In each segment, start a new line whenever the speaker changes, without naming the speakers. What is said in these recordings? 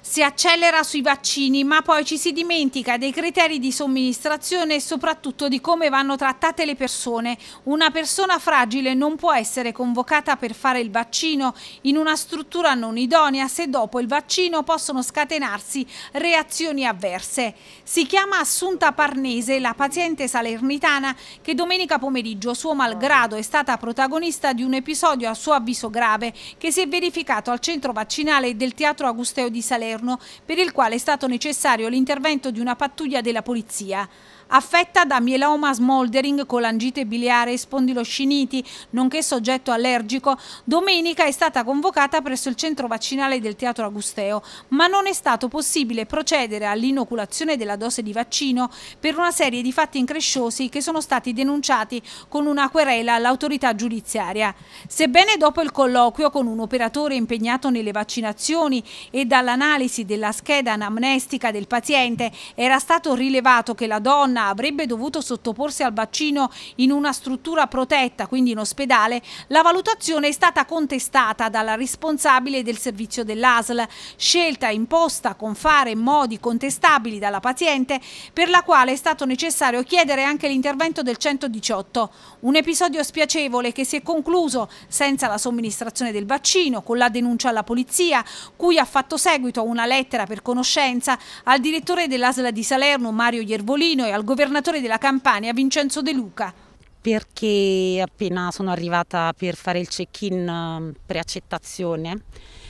Si accelera sui vaccini, ma poi ci si dimentica dei criteri di somministrazione e soprattutto di come vanno trattate le persone. Una persona fragile non può essere convocata per fare il vaccino in una struttura non idonea se dopo il vaccino possono scatenarsi reazioni avverse. Si chiama Assunta Parnese, la paziente salernitana che domenica pomeriggio, suo malgrado, è stata protagonista di un episodio a suo avviso grave che si è verificato al centro vaccinale del Teatro Agusteo di Salerno Salerno, per il quale è stato necessario l'intervento di una pattuglia della polizia affetta da mieloma smoldering, colangite biliare e spondilosciniti, nonché soggetto allergico, domenica è stata convocata presso il centro vaccinale del Teatro Agusteo, ma non è stato possibile procedere all'inoculazione della dose di vaccino per una serie di fatti incresciosi che sono stati denunciati con una querela all'autorità giudiziaria. Sebbene dopo il colloquio con un operatore impegnato nelle vaccinazioni e dall'analisi della scheda anamnestica del paziente era stato rilevato che la donna donna avrebbe dovuto sottoporsi al vaccino in una struttura protetta, quindi in ospedale, la valutazione è stata contestata dalla responsabile del servizio dell'ASL, scelta imposta con fare e modi contestabili dalla paziente, per la quale è stato necessario chiedere anche l'intervento del 118. Un episodio spiacevole che si è concluso senza la somministrazione del vaccino, con la denuncia alla polizia, cui ha fatto seguito una lettera per conoscenza al direttore dell'ASL di Salerno, Mario Iervolino, e al governatore della Campania Vincenzo De Luca
perché appena sono arrivata per fare il check-in ehm, preaccettazione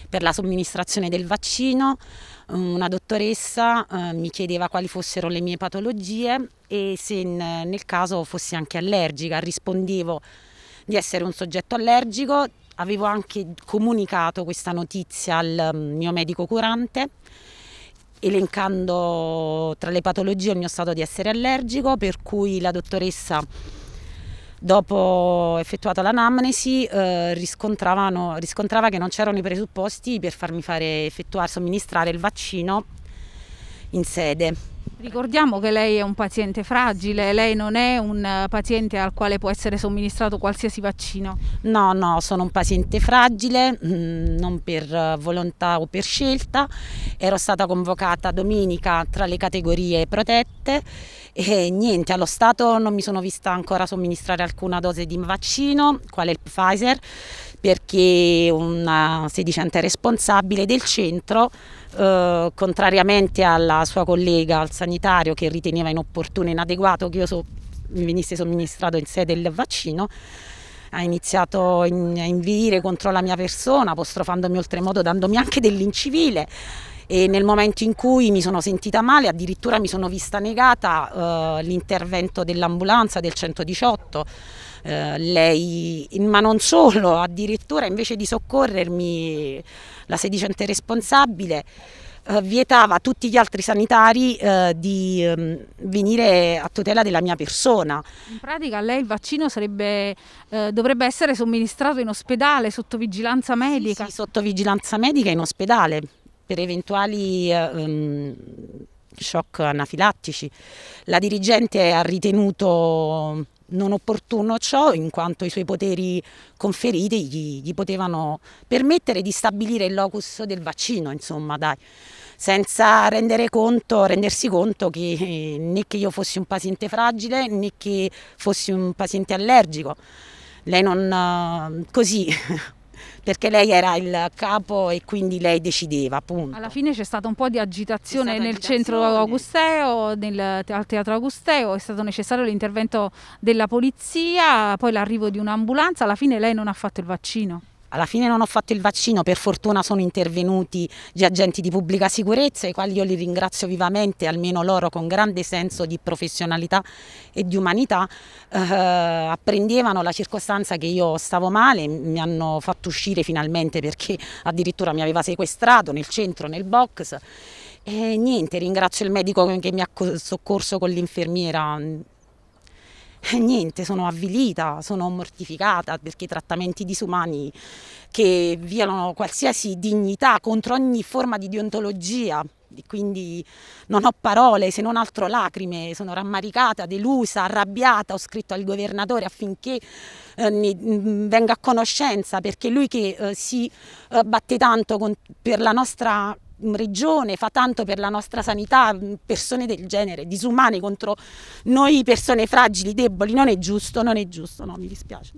per la somministrazione del vaccino, ehm, una dottoressa ehm, mi chiedeva quali fossero le mie patologie e se nel caso fossi anche allergica. Rispondevo di essere un soggetto allergico, avevo anche comunicato questa notizia al mio medico curante elencando tra le patologie il mio stato di essere allergico, per cui la dottoressa dopo effettuata l'anamnesi eh, riscontrava che non c'erano i presupposti per farmi fare effettuare, somministrare il vaccino in sede.
Ricordiamo che lei è un paziente fragile, lei non è un eh, paziente al quale può essere somministrato qualsiasi vaccino.
No, no, sono un paziente fragile, mm, non per eh, volontà o per scelta. Ero stata convocata domenica tra le categorie protette e niente, allo Stato non mi sono vista ancora somministrare alcuna dose di vaccino, quale il Pfizer perché una sedicente responsabile del centro, eh, contrariamente alla sua collega, al sanitario, che riteneva inopportuno e inadeguato che io so, mi venisse somministrato in sede il vaccino, ha iniziato in, a invidire contro la mia persona, apostrofandomi oltremodo, dandomi anche dell'incivile e nel momento in cui mi sono sentita male addirittura mi sono vista negata eh, l'intervento dell'ambulanza del 118 eh, lei, ma non solo, addirittura invece di soccorrermi la sedicente responsabile eh, vietava a tutti gli altri sanitari eh, di eh, venire a tutela della mia persona.
In pratica a lei il vaccino sarebbe, eh, dovrebbe essere somministrato in ospedale sotto vigilanza medica? Sì,
sì, sotto vigilanza medica in ospedale per eventuali eh, ehm, shock anafilattici. La dirigente ha ritenuto non opportuno ciò in quanto i suoi poteri conferiti gli, gli potevano permettere di stabilire il locus del vaccino, insomma, dai, senza rendere conto, rendersi conto che eh, né che io fossi un paziente fragile né che fossi un paziente allergico. Lei non eh, così perché lei era il capo e quindi lei decideva, appunto.
Alla fine c'è stata un po' di agitazione nel agitazione. centro Augusteo, nel, al teatro Augusteo, è stato necessario l'intervento della polizia, poi l'arrivo di un'ambulanza, alla fine lei non ha fatto il vaccino
alla fine non ho fatto il vaccino, per fortuna sono intervenuti gli agenti di pubblica sicurezza, i quali io li ringrazio vivamente, almeno loro con grande senso di professionalità e di umanità, eh, apprendevano la circostanza che io stavo male, mi hanno fatto uscire finalmente perché addirittura mi aveva sequestrato nel centro, nel box. E niente, ringrazio il medico che mi ha soccorso con l'infermiera, eh, niente, sono avvilita, sono mortificata perché i trattamenti disumani che violano qualsiasi dignità contro ogni forma di deontologia quindi non ho parole, se non altro lacrime, sono rammaricata, delusa, arrabbiata, ho scritto al governatore affinché eh, ne, mm, venga a conoscenza perché lui che eh, si eh, batte tanto con, per la nostra regione fa tanto per la nostra sanità, mm, persone del genere, disumane contro noi persone fragili, deboli, non è giusto, non è giusto, no, mi dispiace.